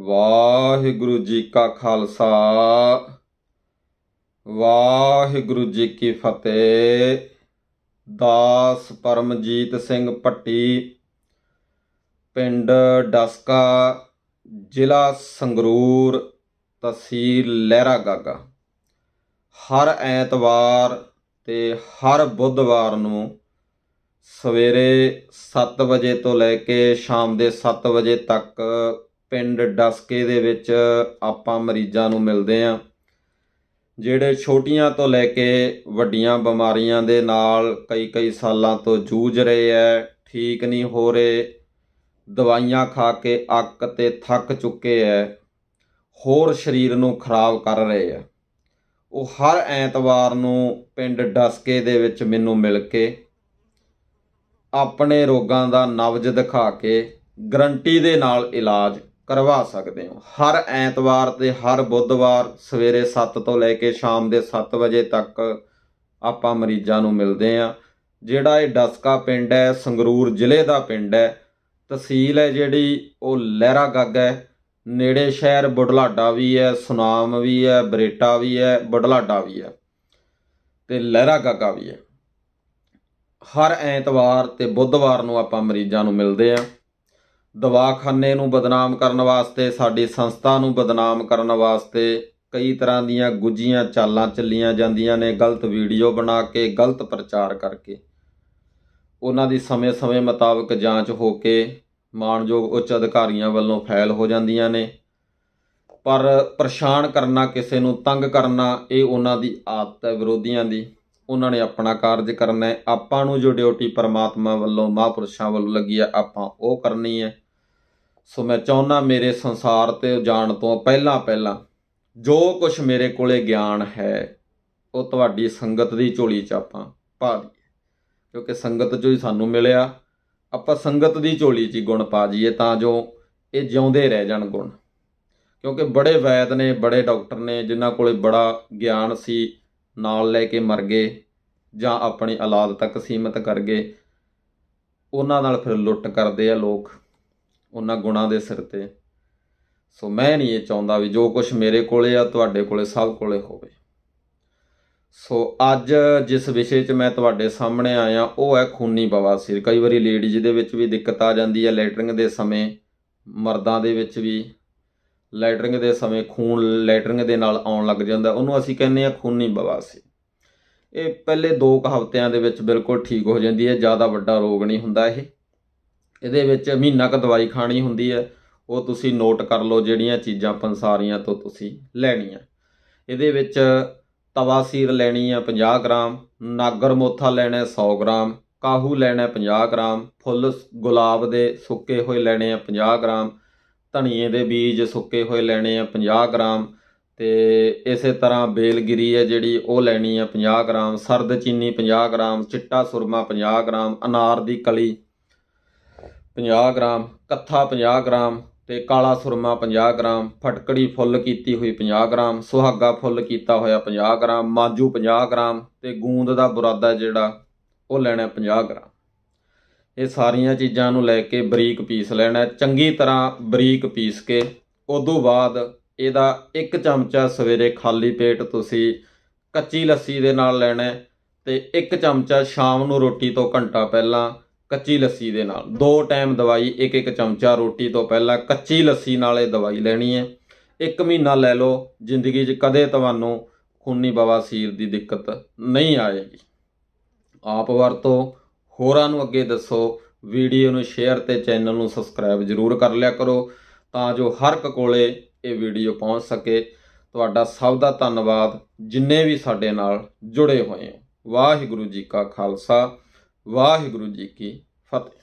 ਵਾਹਿਗੁਰੂ ਜੀ ਕਾ ਖਾਲਸਾ ਵਾਹਿਗੁਰੂ ਜੀ ਕੀ ਫਤਿਹ ਦਾਸ ਪਰਮਜੀਤ ਸਿੰਘ ਪੱਟੀ ਪਿੰਡ ਡਸਕਾ ਜ਼ਿਲ੍ਹਾ ਸੰਗਰੂਰ ਤਹਿਸੀਲ ਲਹਿਰਾ ਗਾਗਾ ਹਰ ਐਤਵਾਰ ਤੇ ਹਰ ਬੁੱਧਵਾਰ ਨੂੰ ਸਵੇਰੇ 7 ਵਜੇ ਤੋਂ ਲੈ ਕੇ ਸ਼ਾਮ ਦੇ 7 ਵਜੇ ਤੱਕ ਪਿੰਡ ਡਸਕੇ ਦੇ ਵਿੱਚ ਆਪਾਂ ਮਰੀਜ਼ਾਂ ਨੂੰ ਮਿਲਦੇ ਆ ਜਿਹੜੇ ਛੋਟੀਆਂ ਤੋਂ ਲੈ ਕੇ ਵੱਡੀਆਂ ਬਿਮਾਰੀਆਂ ਦੇ ਨਾਲ ਕਈ ਕਈ ਸਾਲਾਂ ਤੋਂ ਜੂਝ ਰਹੇ ਐ ਠੀਕ ਨਹੀਂ ਹੋ ਰਹੇ ਦਵਾਈਆਂ ਖਾ ਕੇ ਅੱਕ ਤੇ ਥੱਕ ਚੁੱਕੇ ਐ ਹੋਰ ਸਰੀਰ ਨੂੰ ਖਰਾਬ ਕਰ ਰਹੇ ਐ ਉਹ ਹਰ ਐਤਵਾਰ ਨੂੰ ਪਿੰਡ ਡਸਕੇ ਦੇ ਵਿੱਚ ਮੈਨੂੰ ਮਿਲ ਕੇ ਆਪਣੇ ਰੋਗਾਂ ਦਾ ਨਵਜ ਦਿਖਾ ਕੇ ਗਰੰਟੀ ਦੇ ਨਾਲ ਇਲਾਜ ਕਰਵਾ ਸਕਦੇ ਹੋ ਹਰ ਐਤਵਾਰ ਤੇ ਹਰ ਬੁੱਧਵਾਰ ਸਵੇਰੇ 7 ਤੋਂ ਲੈ ਕੇ ਸ਼ਾਮ ਦੇ 7 ਵਜੇ ਤੱਕ ਆਪਾਂ ਮਰੀਜ਼ਾਂ ਨੂੰ ਮਿਲਦੇ ਆ ਜਿਹੜਾ ਇਹ ਡਸਕਾ ਪਿੰਡ ਹੈ ਸੰਗਰੂਰ ਜ਼ਿਲ੍ਹੇ ਦਾ ਪਿੰਡ ਹੈ ਤਹਿਸੀਲ ਹੈ ਜਿਹੜੀ ਉਹ ਲਹਿਰਾ ਗੱਗ ਹੈ ਨੇੜੇ ਸ਼ਹਿਰ ਬੁਢਲਾਡਾ ਵੀ ਹੈ ਸੁਨਾਮ ਵੀ ਹੈ ਬਰੇਟਾ ਵੀ ਹੈ ਬੁਢਲਾਡਾ ਵੀ ਹੈ ਤੇ ਲਹਿਰਾ ਗੱਗਾ ਵੀ ਹੈ ਹਰ ਐਤਵਾਰ ਤੇ ਬੁੱਧਵਾਰ ਨੂੰ ਆਪਾਂ ਮਰੀਜ਼ਾਂ ਨੂੰ ਮਿਲਦੇ ਆ ਦਵਾਖਾਨੇ ਨੂੰ ਬਦਨਾਮ ਕਰਨ ਵਾਸਤੇ ਸਾਡੀ ਸੰਸਥਾ ਨੂੰ ਬਦਨਾਮ ਕਰਨ ਵਾਸਤੇ ਕਈ ਤਰ੍ਹਾਂ ਦੀਆਂ ਗੁੱਜੀਆਂ ਚਾਲਾਂ ਚੱਲੀਆਂ ਜਾਂਦੀਆਂ ਨੇ ਗਲਤ ਵੀਡੀਓ ਬਣਾ ਕੇ ਗਲਤ ਪ੍ਰਚਾਰ ਕਰਕੇ ਉਹਨਾਂ ਦੀ ਸਮੇਂ-ਸਮੇਂ ਮੁਤਾਬਕ ਜਾਂਚ ਹੋ ਕੇ ਮਾਨਯੋਗ ਉੱਚ ਅਧਿਕਾਰੀਆਂ ਵੱਲੋਂ ਫਾਇਲ ਹੋ ਜਾਂਦੀਆਂ ਨੇ ਪਰ ਪਰੇਸ਼ਾਨ ਕਰਨਾ ਕਿਸੇ ਨੂੰ ਤੰਗ ਕਰਨਾ ਇਹ ਉਹਨਾਂ ਦੀ ਆਦਤ ਹੈ ਵਿਰੋਧੀਆਂ ਦੀ ਉਹਨਾਂ ਨੇ ਆਪਣਾ ਕਾਰਜ ਕਰਨਾ ਹੈ ਆਪਾਂ ਨੂੰ ਜੋ ਡਿਊਟੀ ਪਰਮਾਤਮਾ ਵੱਲੋਂ ਮਹਾਪੁਰਸ਼ਾਂ ਵੱਲੋਂ ਲੱਗੀ ਹੈ ਆਪਾਂ ਉਹ ਕਰਨੀ ਹੈ ਸੋ ਮੈਂ ਚਾਹੁੰਨਾ ਮੇਰੇ ਸੰਸਾਰ ਤੇ ਜਾਣ ਤੋਂ ਪਹਿਲਾਂ ਪਹਿਲਾਂ ਜੋ ਕੁਝ ਮੇਰੇ ਕੋਲੇ ਗਿਆਨ ਹੈ ਉਹ ਤੁਹਾਡੀ ਸੰਗਤ ਦੀ ਝੋਲੀ 'ਚ ਆਪਾਂ ਪਾ ਦਈਏ ਕਿਉਂਕਿ ਸੰਗਤ ਜੋ ਹੀ ਸਾਨੂੰ ਮਿਲਿਆ ਆਪਾਂ ਸੰਗਤ ਦੀ ਝੋਲੀ 'ਚ ਹੀ ਗੁਣ ਪਾ ਜੀਏ ਤਾਂ ਜੋ ਇਹ ਜਿਉਂਦੇ ਰਹਿ ਜਾਣ ਗੁਣ ਕਿਉਂਕਿ ਬੜੇ ਵੈਦ ਨੇ ਬੜੇ ਡਾਕਟਰ ਨੇ ਜਿਨ੍ਹਾਂ ਕੋਲੇ ਬੜਾ ਗਿਆਨ ਸੀ ਨਾਲ ਲੈ ਕੇ ਮਰ ਗਏ ਜਾਂ ਆਪਣੀ ਔਲਾਦ ਤੱਕ ਸੀਮਤ ਕਰ ਗਏ ਉਹਨਾਂ ਨਾਲ ਫਿਰ ਲੁੱਟ ਕਰਦੇ ਆ ਲੋਕ ਉਹਨਾਂ ਗੁਣਾ ਦੇ ਸਿਰ ਤੇ ਸੋ ਮੈਂ ਨਹੀਂ ਇਹ ਚਾਹੁੰਦਾ ਵੀ ਜੋ ਕੁਝ ਮੇਰੇ ਕੋਲੇ ਆ ਤੁਹਾਡੇ ਕੋਲੇ ਸਭ ਕੋਲੇ ਹੋਵੇ ਸੋ ਅੱਜ ਜਿਸ ਵਿਸ਼ੇ 'ਚ ਮੈਂ ਤੁਹਾਡੇ ਸਾਹਮਣੇ ਆਇਆ ਉਹ ਹੈ ਖੂਨੀ ਬਵਾਸੀਰ ਕਈ ਵਾਰੀ ਲੇਡੀਜ਼ ਦੇ ਵਿੱਚ ਵੀ ਦਿੱਕਤ ਆ ਜਾਂਦੀ ਹੈ ਲੈਟਰਿੰਗ ਦੇ ਸਮੇਂ ਮਰਦਾਂ ਦੇ ਵਿੱਚ ਵੀ ਲੈਟਰਿੰਗ ਦੇ ਸਮੇਂ ਖੂਨ ਲੈਟਰਿੰਗ ਦੇ ਨਾਲ ਆਉਣ ਲੱਗ ਜਾਂਦਾ ਉਹਨੂੰ ਅਸੀਂ ਕਹਿੰਦੇ ਆ ਖੂਨੀ ਬਵਾਸੀ ਇਹ ਪਹਿਲੇ 2 ਹਫ਼ਤਿਆਂ ਦੇ ਵਿੱਚ ਬਿਲਕੁਲ ਠੀਕ ਹੋ ਜਾਂਦੀ ਹੈ ਜ਼ਿਆਦਾ ਵੱਡਾ ਰੋਗ ਨਹੀਂ ਹੁੰਦਾ ਇਹ ਇਹਦੇ ਵਿੱਚ ਮਹੀਨਾ ਕ ਦਵਾਈ ਖਾਣੀ ਹੁੰਦੀ ਹੈ ਉਹ ਤੁਸੀਂ ਨੋਟ ਕਰ ਲਓ ਜਿਹੜੀਆਂ ਚੀਜ਼ਾਂ ਪੰਸਾਰੀਆਂ ਤੋਂ ਤੁਸੀਂ ਲੈਣੀਆਂ ਇਹਦੇ ਵਿੱਚ ਤਵਾਸੀਰ ਲੈਣੀ ਆ 50 ਗ੍ਰਾਮ ਨਾਗਰ ਮੋਥਾ ਲੈਣਾ 100 ਗ੍ਰਾਮ ਕਾਹੂ ਲੈਣਾ 50 ਗ੍ਰਾਮ ਫੁੱਲ ਗੁਲਾਬ ਦੇ ਸੁੱਕੇ ਹੋਏ ਲੈਣੇ ਆ 50 ਗ੍ਰਾਮ ਧਣੀਏ ਦੇ ਬੀਜ ਸੁੱਕੇ ਹੋਏ ਲੈਣੇ ਆ 50 ਗ੍ਰਾਮ ਤੇ ਇਸੇ ਤਰ੍ਹਾਂ ਬੇਲਗਿਰੀ ਹੈ ਜਿਹੜੀ ਉਹ ਲੈਣੀ ਆ 50 ਗ੍ਰਾਮ ਸਰਦ ਚੀਨੀ 50 ਗ੍ਰਾਮ ਚਿੱਟਾ ਸੁਰਮਾ 50 ਗ੍ਰਾਮ ਅਨਾਰ ਦੀ ਕਲੀ 50 ਗ੍ਰਾਮ ਕੱਥਾ 50 ਗ੍ਰਾਮ ਤੇ ਕਾਲਾ ਸੁਰਮਾ 50 ਗ੍ਰਾਮ ਫਟਕੜੀ ਫੁੱਲ ਕੀਤੀ ਹੋਈ 50 ਗ੍ਰਾਮ ਸੁਹਾਗਾ ਫੁੱਲ ਕੀਤਾ ਹੋਇਆ 50 ਗ੍ਰਾਮ ਮਾਜੂ 50 ਗ੍ਰਾਮ ਤੇ ਗੂੰਦ ਦਾ ਬੁਰਾਦਾ ਜਿਹੜਾ ਉਹ ਲੈਣਾ 50 ਗ੍ਰਾਮ ਇਹ ਸਾਰੀਆਂ ਚੀਜ਼ਾਂ ਨੂੰ ਲੈ ਕੇ ਬਰੀਕ ਪੀਸ ਲੈਣਾ ਚੰਗੀ ਤਰ੍ਹਾਂ ਬਰੀਕ ਪੀਸ ਕੇ ਉਦੋਂ ਬਾਅਦ ਇਹਦਾ ਇੱਕ ਚਮਚਾ ਸਵੇਰੇ ਖਾਲੀ ਪੇਟ ਤੁਸੀਂ ਕੱਚੀ ਲੱਸੀ ਦੇ ਨਾਲ ਲੈਣਾ ਤੇ ਇੱਕ ਚਮਚਾ ਸ਼ਾਮ ਨੂੰ ਰੋਟੀ ਤੋਂ ਘੰਟਾ ਪਹਿਲਾਂ ਕੱਚੀ ਲੱਸੀ ਦੇ ਨਾਲ ਦੋ ਟਾਈਮ ਦਵਾਈ ਇੱਕ ਇੱਕ ਚਮਚਾ ਰੋਟੀ ਤੋਂ ਪਹਿਲਾਂ ਕੱਚੀ ਲੱਸੀ ਨਾਲ ਇਹ ਦਵਾਈ ਲੈਣੀ ਹੈ ਇੱਕ ਮਹੀਨਾ ਲੈ ਲਓ ਜ਼ਿੰਦਗੀ 'ਚ ਕਦੇ ਤੁਹਾਨੂੰ ਖੂਨੀ ਬਵਾਸੀਰ ਦੀ ਦਿੱਕਤ ਨਹੀਂ ਆਏਗੀ ਆਪ ਵਰਤੋ ਹੋਰਾਂ ਨੂੰ ਅੱਗੇ ਦੱਸੋ ਵੀਡੀਓ ਨੂੰ ਸ਼ੇਅਰ ਤੇ ਚੈਨਲ ਨੂੰ ਸਬਸਕ੍ਰਾਈਬ ਜ਼ਰੂਰ ਕਰ ਲਿਆ ਕਰੋ ਤਾਂ ਜੋ ਹਰ ਇੱਕ ਕੋਲੇ ਇਹ ਵੀਡੀਓ ਪਹੁੰਚ ਸਕੇ ਤੁਹਾਡਾ ਸਭ ਦਾ ਧੰਨਵਾਦ ਜਿੰਨੇ ਵੀ ਸਾਡੇ ਨਾਲ ਜੁੜੇ ਹੋਏ ਵਾਹਿਗੁਰੂ ਜੀ ਕਾ ਖਾਲਸਾ ਵਾਹਿਗੁਰੂ ਜੀ ਕੀ ਫਤਿਹ